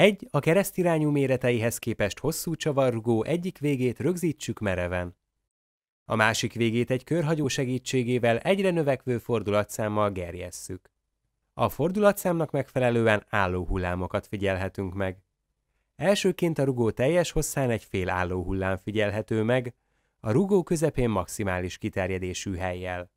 Egy a keresztirányú méreteihez képest hosszú csavargó egyik végét rögzítsük mereven. A másik végét egy körhagyó segítségével egyre növekvő fordulatszámmal gerjesszük. A fordulatszámnak megfelelően álló hullámokat figyelhetünk meg. Elsőként a rugó teljes hosszán egy fél álló hullám figyelhető meg, a rugó közepén maximális kiterjedésű helyjel.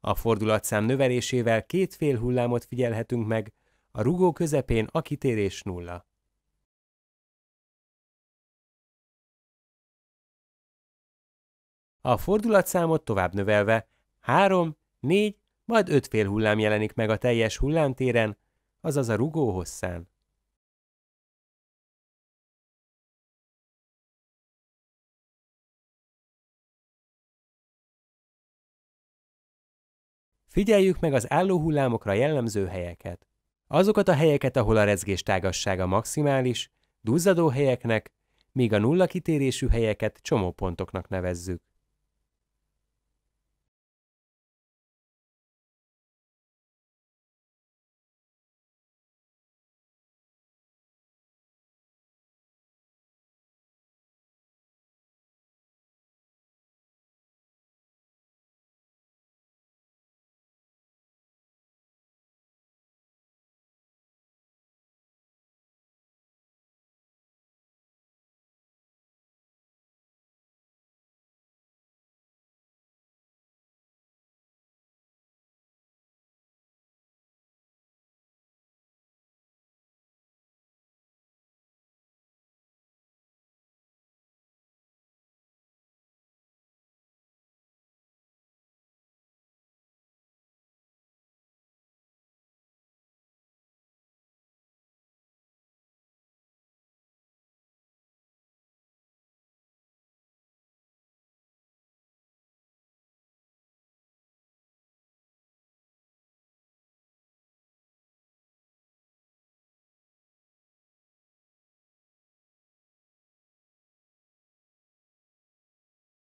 A fordulatszám növelésével két fél hullámot figyelhetünk meg, a rugó közepén a kitérés nulla. A fordulatszámot tovább növelve három, négy majd öt fél hullám jelenik meg a teljes hullámtéren, azaz a rugó hosszán. Figyeljük meg az állóhullámokra jellemző helyeket. Azokat a helyeket, ahol a rezgés tágassága maximális, duzzadó helyeknek, míg a nulla kitérésű helyeket csomópontoknak nevezzük.